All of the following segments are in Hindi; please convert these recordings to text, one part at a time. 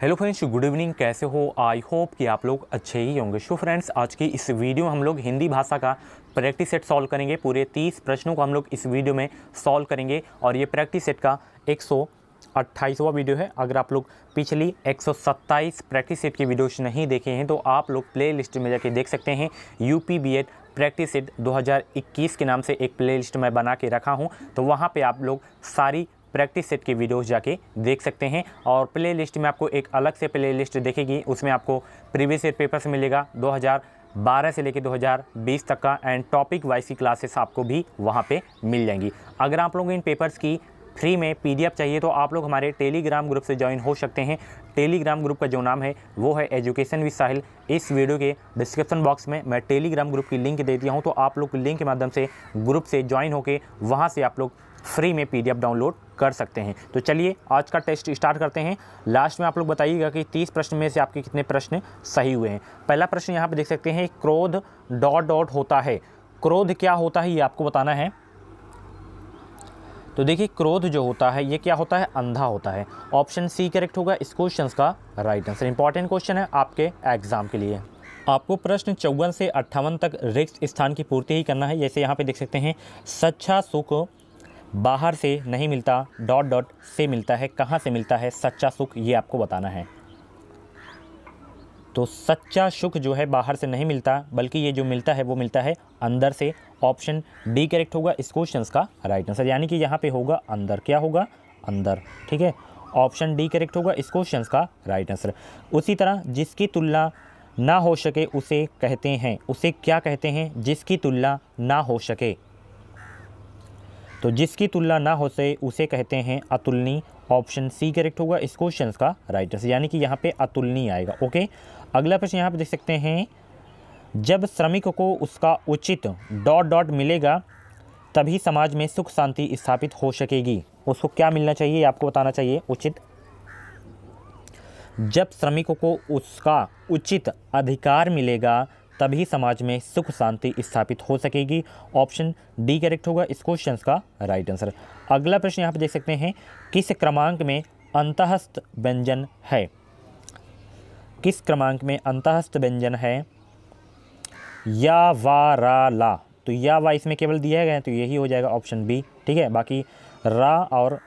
हेलो फ्रेंड्स गुड इवनिंग कैसे हो आई होप कि आप लोग अच्छे ही होंगे शो फ्रेंड्स आज की इस वीडियो में हम लोग हिंदी भाषा का प्रैक्टिस सेट सॉल्व करेंगे पूरे 30 प्रश्नों को हम लोग इस वीडियो में सॉल्व करेंगे और ये प्रैक्टिस सेट का एक अट्ठाईसवा वीडियो है अगर आप लोग पिछली 127 प्रैक्टिस सेट की वीडियोस नहीं देखे हैं तो आप लोग प्लेलिस्ट में जाके देख सकते हैं U P B Ed practice set 2021 के नाम से एक प्लेलिस्ट मैं बना के रखा हूं तो वहां पे आप लोग सारी प्रैक्टिस सेट की वीडियोज़ जाके देख सकते हैं और प्ले लिस्ट में आपको एक अलग से प्ले लिस्ट देखेगी उसमें आपको प्रीवियस ईयर पेपर्स मिलेगा 2012 से लेकर 2020 तक का एंड टॉपिक वाइज की क्लासेस आपको भी वहाँ पे मिल जाएंगी अगर आप लोगों को इन पेपर्स की फ्री में पी चाहिए तो आप लोग हमारे टेलीग्राम ग्रुप से ज्वाइन हो सकते हैं टेलीग्राम ग्रुप का जो नाम है वो है एजुकेशन विद साहिल इस वीडियो के डिस्क्रिप्शन बॉक्स में मैं टेलीग्राम ग्रुप की लिंक दे दिया हूँ तो आप लोग लिंक के माध्यम से ग्रुप से ज्वाइन होकर वहाँ से आप लोग फ्री में पीडीएफ डाउनलोड कर सकते हैं तो चलिए आज का टेस्ट स्टार्ट करते हैं लास्ट में आप लोग बताइएगा कि तीस प्रश्न में से आपके कितने प्रश्न सही हुए हैं पहला प्रश्न यहाँ पर देख सकते हैं क्रोध डॉट डॉट होता है क्रोध क्या होता है ये आपको बताना है तो देखिए क्रोध जो होता है ये क्या होता है अंधा होता है ऑप्शन सी करेक्ट होगा इस क्वेश्चन का राइट आंसर इंपॉर्टेंट क्वेश्चन है आपके एग्जाम के लिए आपको प्रश्न चौवन से अट्ठावन तक रिक्त स्थान की पूर्ति ही करना है जैसे यहाँ पे देख सकते हैं सच्चा सुख बाहर से नहीं मिलता डॉट डॉट से मिलता है कहाँ से मिलता है सच्चा सुख ये आपको बताना है तो सच्चा सुख जो है बाहर से नहीं मिलता बल्कि ये जो मिलता है वो मिलता है अंदर से ऑप्शन डी करेक्ट होगा इस क्वेश्चन का राइट आंसर यानी कि यहाँ पे होगा अंदर क्या होगा अंदर ठीक है ऑप्शन डी करेक्ट होगा इस क्वेश्चन का राइट आंसर उसी तरह जिसकी तुलना ना हो सके उसे कहते हैं उसे क्या कहते हैं जिसकी तुलना ना हो सके तो जिसकी तुलना ना हो से उसे कहते हैं अतुलनी ऑप्शन सी करेक्ट होगा इस क्वेश्चन का राइटर्स यानी कि यहाँ पे अतुलनी आएगा ओके अगला प्रश्न यहाँ पे देख सकते हैं जब श्रमिक को उसका उचित डॉट डॉट मिलेगा तभी समाज में सुख शांति स्थापित हो सकेगी उसको क्या मिलना चाहिए आपको बताना चाहिए उचित जब श्रमिकों को उसका उचित अधिकार मिलेगा तभी समाज में सुख शांति स्थापित हो सकेगी ऑप्शन डी करेक्ट होगा इस क्वेश्चन का राइट आंसर अगला प्रश्न यहाँ पर देख सकते हैं किस क्रमांक में अंतहस्त व्यंजन है किस क्रमांक में अंतहस्त व्यंजन है या वा रा ला तो या वा इसमें केवल दिया गया है तो यही हो जाएगा ऑप्शन बी ठीक है बाकी रा और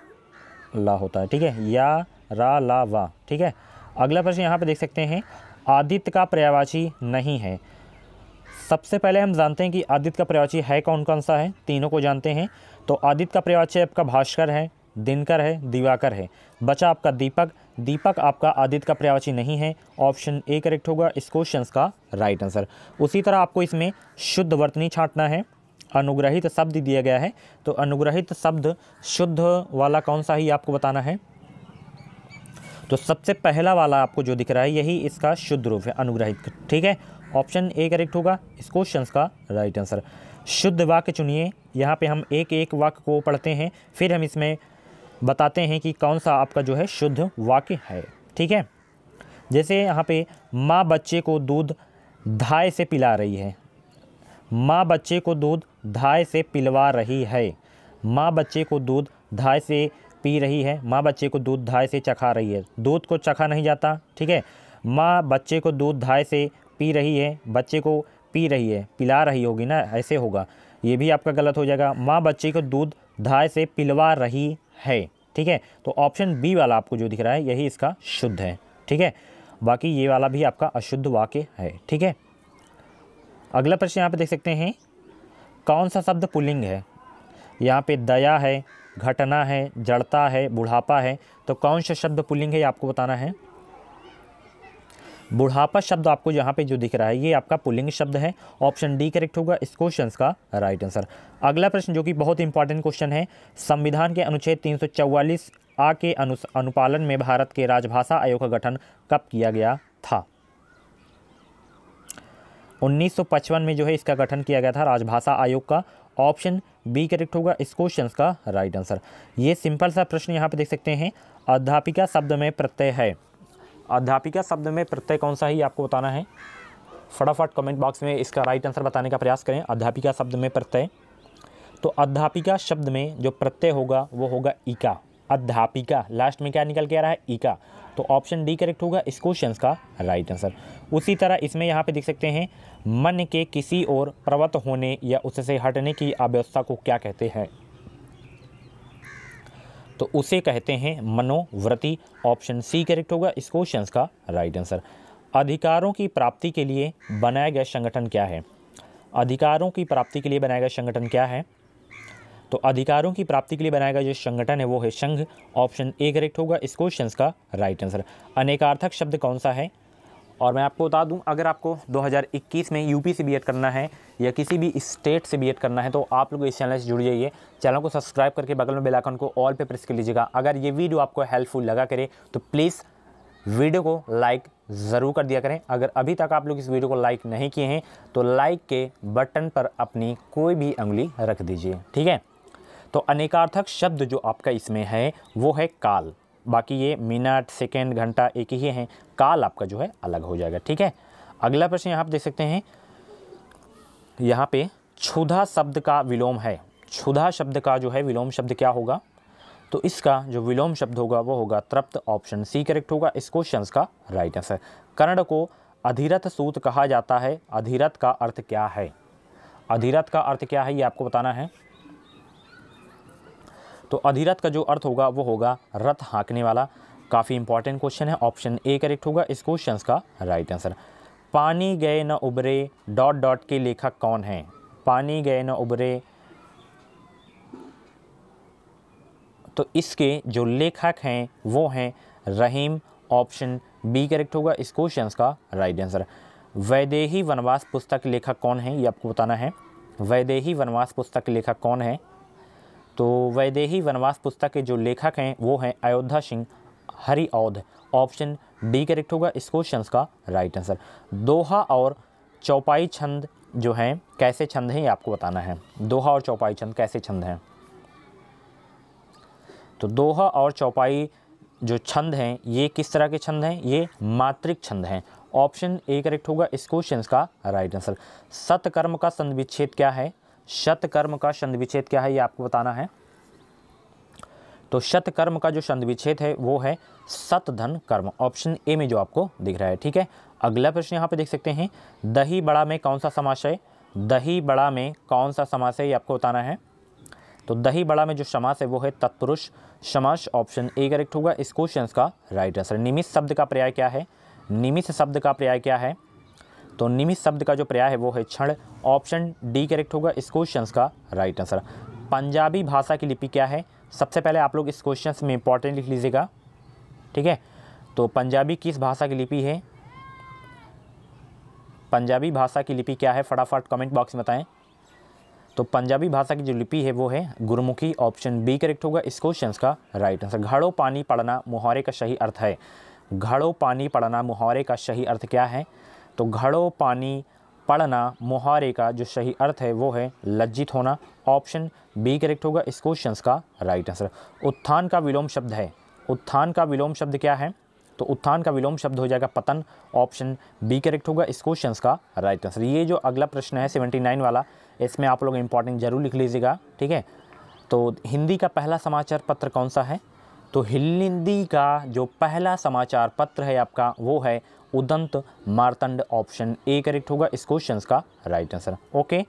ला होता है ठीक है या रा ला वा ठीक है अगला प्रश्न यहाँ पर देख सकते हैं आदित्य का पर्यायवाची नहीं है सबसे पहले हम जानते हैं कि आदित्य का पर्यायवाची है कौन कौन सा है तीनों को जानते हैं तो आदित्य का पर्यायवाची आपका भास्कर है दिनकर है दिवाकर है बचा आपका दीपक दीपक आपका आदित्य का पर्यायवाची नहीं है ऑप्शन ए करेक्ट होगा इस क्वेश्चन का राइट आंसर उसी तरह आपको इसमें शुद्ध वर्तनी छाँटना है अनुग्रहित शब्द दिया गया है तो अनुग्रहित शब्द शुद्ध वाला कौन सा ही आपको बताना है तो सबसे पहला वाला आपको जो दिख रहा है यही इसका शुद्ध रूप है अनुग्रहित ठीक है ऑप्शन ए करेक्ट होगा इस क्वेश्चन का राइट आंसर शुद्ध वाक्य चुनिए यहाँ पे हम एक एक वाक्य को पढ़ते हैं फिर हम इसमें बताते हैं कि कौन सा आपका जो है शुद्ध वाक्य है ठीक है जैसे यहाँ पे माँ बच्चे को दूध धाय से पिला रही है माँ बच्चे को दूध धाय से पिलवा रही है माँ बच्चे को दूध धाय से पी रही है माँ बच्चे को दूध धाय से चखा रही है दूध को चखा नहीं जाता ठीक है माँ बच्चे को दूध धाय से पी रही है बच्चे को पी रही है पिला रही होगी ना ऐसे होगा ये भी आपका गलत हो जाएगा माँ बच्चे को दूध धाय से पिलवा रही है ठीक है तो ऑप्शन बी वाला आपको जो दिख रहा है यही इसका शुद्ध है ठीक है बाकी ये वाला भी आपका अशुद्ध वाक्य है ठीक है अगला प्रश्न यहाँ पे देख सकते हैं कौन सा शब्द पुलिंग है यहाँ पे दया है घटना है जड़ता है बुढ़ापा है तो कौन सा शब्द पुल्लिंग है ये आपको बताना है बुढ़ापा शब्द आपको यहाँ पे जो दिख रहा है ये आपका पुलिंग शब्द है ऑप्शन डी करेक्ट होगा इस क्वेश्चन का राइट आंसर अगला प्रश्न जो कि बहुत इंपॉर्टेंट क्वेश्चन है संविधान के अनुच्छेद तीन आ के अनुपालन में भारत के राजभाषा आयोग का गठन कब किया गया था 1955 में जो है इसका गठन किया गया था राजभाषा आयोग का ऑप्शन बी करेक्ट होगा इस क्वेश्चन का राइट आंसर ये सिंपल सा प्रश्न यहाँ पर देख सकते हैं अध्यापिका शब्द में प्रत्यय है अध्यापिका शब्द में प्रत्यय कौन सा ही आपको बताना है फटाफट कमेंट बॉक्स में इसका राइट आंसर बताने का प्रयास करें अध्यापिका शब्द में प्रत्यय तो अध्यापिका शब्द में जो प्रत्यय होगा वो होगा इका अध्यापिका लास्ट में क्या निकल के आ रहा है इका तो ऑप्शन डी करेक्ट होगा इस क्वेश्चन का राइट आंसर उसी तरह इसमें यहाँ पे देख सकते हैं मन के किसी और प्रवत होने या उससे हटने की अव्यवस्था को क्या कहते हैं तो उसे कहते हैं मनोवृत्ति ऑप्शन सी करेक्ट होगा इस क्वेश्चन का राइट आंसर अधिकारों की प्राप्ति के लिए बनाया गया संगठन क्या है अधिकारों की प्राप्ति के लिए बनाया गया संगठन क्या है तो अधिकारों की प्राप्ति के लिए बनाया गया जो संगठन है वो है संघ ऑप्शन ए करेक्ट होगा इस क्वेश्चन का राइट आंसर अनेकार्थक शब्द कौन सा है और मैं आपको बता दूं अगर आपको 2021 में यूपी से बी करना है या किसी भी स्टेट से बी करना है तो आप लोग इस चैनल से जुड़ जाइए चैनल को सब्सक्राइब करके बगल में बेल आइकन को ऑल पे प्रेस कर लीजिएगा अगर ये वीडियो आपको हेल्पफुल लगा करे तो प्लीज़ वीडियो को लाइक ज़रूर कर दिया करें अगर अभी तक आप लोग इस वीडियो को लाइक नहीं किए हैं तो लाइक के बटन पर अपनी कोई भी उंगली रख दीजिए ठीक है तो अनेकार्थक शब्द जो आपका इसमें है वो है काल बाकी ये मिनट सेकेंड घंटा एक ही है काल आपका जो है अलग हो जाएगा ठीक है अगला प्रश्न यहाँ आप देख सकते हैं यहाँ पे क्षुधा शब्द का विलोम है क्षुधा शब्द का जो है विलोम शब्द क्या होगा तो इसका जो विलोम शब्द होगा वो होगा तृप्त ऑप्शन सी करेक्ट होगा इस क्वेश्चन का राइट आंसर कर्ण को अधिरथ सूत कहा जाता है अधिरथ का अर्थ क्या है अधिरथ का अर्थ क्या है ये आपको बताना है तो अधिरथ का जो अर्थ होगा वो होगा रथ हाँकने वाला काफ़ी इंपॉर्टेंट क्वेश्चन है ऑप्शन ए करेक्ट होगा इस क्वेश्चन का राइट आंसर पानी गए न उबरे डॉट डॉट के लेखक कौन हैं पानी गए न उबरे तो इसके जो लेखक हैं वो हैं रहीम ऑप्शन बी करेक्ट होगा इस क्वेश्चन का राइट आंसर वैदेही वनवास पुस्तक लेखक कौन है ये आपको बताना है वैदेही वनवास पुस्तक लेखक कौन है तो वैदेही वनवास पुस्तक के जो लेखक हैं वो हैं Ayodhya Singh Hariaudh option D correct होगा इस क्वेश्चन का राइट आंसर दोहा और चौपाई छंद जो हैं कैसे छंद हैं ये आपको बताना है दोहा और चौपाई छंद कैसे छंद हैं तो दोहा और चौपाई जो छंद हैं ये किस तरह के छंद हैं ये मात्रिक छंद हैं ऑप्शन ए करेक्ट होगा इस क्वेश्चन का राइट आंसर सतकर्म का संध विच्छेद क्या है शतकर्म का छंद विच्छेद क्या है ये आपको बताना है तो शतकर्म का जो छंद विच्छेद है वो है सतधन कर्म ऑप्शन ए में जो आपको दिख रहा है ठीक है अगला प्रश्न यहाँ पे देख सकते हैं दही बड़ा में कौन सा समास है दही बड़ा में कौन सा समास है ये आपको बताना है तो दही बड़ा में जो समास है वो है तत्पुरुष समास ऑप्शन ए करेक्ट होगा इस क्वेश्चन का राइट आंसर निमित शब्द का पर्याय क्या है निमित शब्द का पर्याय क्या है तो निमित शब्द का जो पर्याय है वो है क्षण ऑप्शन डी करेक्ट होगा इस क्वेश्चन का राइट आंसर पंजाबी भाषा की लिपि क्या है सबसे पहले आप लोग इस क्वेश्चन में इंपॉर्टेंट लिख लीजिएगा ठीक है तो पंजाबी किस भाषा की लिपि है पंजाबी भाषा की लिपि क्या है फटाफट कमेंट बॉक्स में बताएं तो पंजाबी भाषा की जो लिपि है वो है गुरुमुखी ऑप्शन बी करेक्ट होगा इस क्वेश्चन का राइट आंसर घड़ों पानी पढ़ना मुहावरे का सही अर्थ है घड़ो पानी पढ़ना मुहावरे का सही अर्थ क्या है तो घड़ो पानी पढ़ना मुहारे का जो सही अर्थ है वो है लज्जित होना ऑप्शन बी करेक्ट होगा इस क्वेश्चन का राइट आंसर उत्थान का विलोम शब्द है उत्थान का विलोम शब्द क्या है तो उत्थान का विलोम शब्द हो जाएगा पतन ऑप्शन बी करेक्ट होगा इस क्वेश्चन का राइट आंसर ये जो अगला प्रश्न है सेवेंटी नाइन वाला इसमें आप लोग इंपॉर्टेंट जरूर लिख लीजिएगा ठीक है तो हिंदी का पहला समाचार पत्र कौन सा है तो हिंदी का जो पहला समाचार पत्र है आपका वो है उदंत मारतंड ऑप्शन ए करेक्ट होगा इस क्वेश्चन का राइट आंसर ओके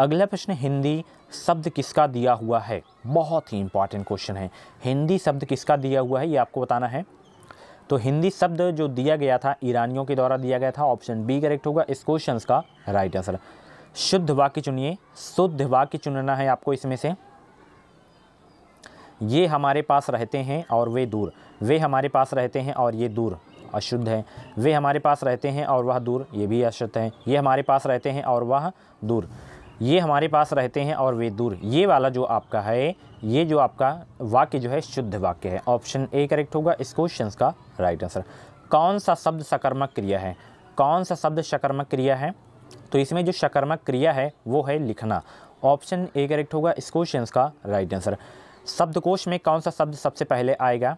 अगला प्रश्न हिंदी शब्द किसका दिया हुआ है बहुत ही इंपॉर्टेंट क्वेश्चन है हिंदी शब्द किसका दिया हुआ है ये आपको बताना है तो हिंदी शब्द जो दिया गया था ईरानियों के द्वारा दिया गया था ऑप्शन बी करेक्ट होगा इस क्वेश्चन का राइट आंसर शुद्ध वाक्य चुनिए शुद्ध वाक्य चुनना है आपको इसमें से ये हमारे पास रहते हैं और वे दूर वे हमारे पास रहते हैं और ये दूर अशुद्ध हैं वे हमारे पास रहते हैं और वह दूर ये भी अशुद्ध हैं ये हमारे पास रहते हैं और वह दूर ये हमारे पास रहते हैं और वे दूर ये वाला जो आपका है ये जो आपका वाक्य जो है शुद्ध वाक्य है ऑप्शन ए करेक्ट होगा इस क्वेश्चन का राइट आंसर कौन सा शब्द सकर्मक क्रिया है कौन सा शब्द सकर्मक क्रिया है तो इसमें जो सकर्मक क्रिया है वो है लिखना ऑप्शन ए करेक्ट होगा इस क्वेश्चन का राइट आंसर शब्दकोश में कौन सा शब्द सबसे पहले आएगा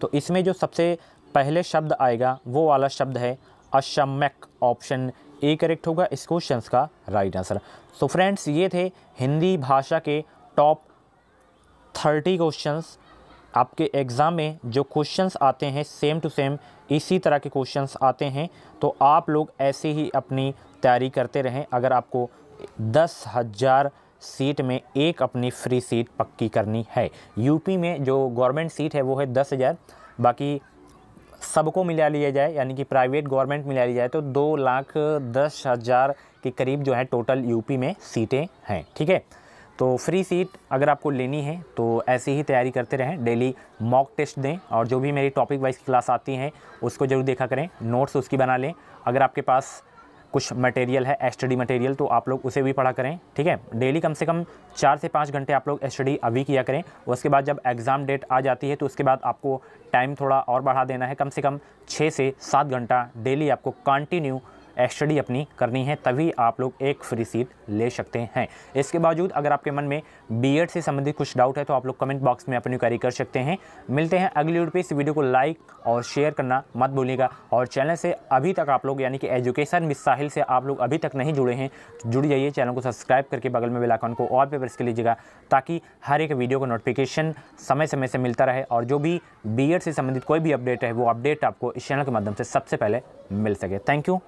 तो इसमें जो सबसे पहले शब्द आएगा वो वाला शब्द है अशम्यक ऑप्शन ए करेक्ट होगा इस क्वेश्चन का राइट आंसर सो फ्रेंड्स ये थे हिंदी भाषा के टॉप थर्टी क्वेश्चंस आपके एग्ज़ाम में जो क्वेश्चंस आते हैं सेम टू सेम इसी तरह के क्वेश्चंस आते हैं तो आप लोग ऐसे ही अपनी तैयारी करते रहें अगर आपको दस हज़ार सीट में एक अपनी फ्री सीट पक्की करनी है यूपी में जो गवर्नमेंट सीट है वो है दस हज़ार बाकी सबको मिला लिया जाए यानी कि प्राइवेट गवर्नमेंट मिला लिया जाए तो दो लाख दस हज़ार के करीब जो है टोटल यूपी में सीटें हैं ठीक है तो फ्री सीट अगर आपको लेनी है तो ऐसी ही तैयारी करते रहें डेली मॉक टेस्ट दें और जो भी मेरी टॉपिक वाइज क्लास आती हैं उसको ज़रूर देखा करें नोट्स उसकी बना लें अगर आपके पास कुछ मटेरियल है एस मटेरियल तो आप लोग उसे भी पढ़ा करें ठीक है डेली कम से कम चार से पाँच घंटे आप लोग एस अभी किया करें उसके बाद जब एग्ज़ाम डेट आ जाती है तो उसके बाद आपको टाइम थोड़ा और बढ़ा देना है कम से कम छः से सात घंटा डेली आपको कंटिन्यू स्टडी अपनी करनी है तभी आप लोग एक फ्री सीट ले सकते हैं इसके बावजूद अगर आपके मन में बी से संबंधित कुछ डाउट है तो आप लोग कमेंट बॉक्स में अपनी क्वारी कर सकते हैं मिलते हैं अगली वीडियो पे इस वीडियो को लाइक और शेयर करना मत भूलिएगा और चैनल से अभी तक आप लोग यानी कि एजुकेशन विद साहिल से आप लोग अभी तक नहीं जुड़े हैं जुड़ जाइए चैनल को सब्सक्राइब करके बगल में बेलाकॉन को और पेपर्स प्रेस कर लीजिएगा ताकि हर एक वीडियो का नोटिफिकेशन समय समय से मिलता रहे और जो भी बी से संबंधित कोई भी अपडेट है वो अपडेट आपको इस चैनल के माध्यम से सबसे पहले मिल सके थैंक यू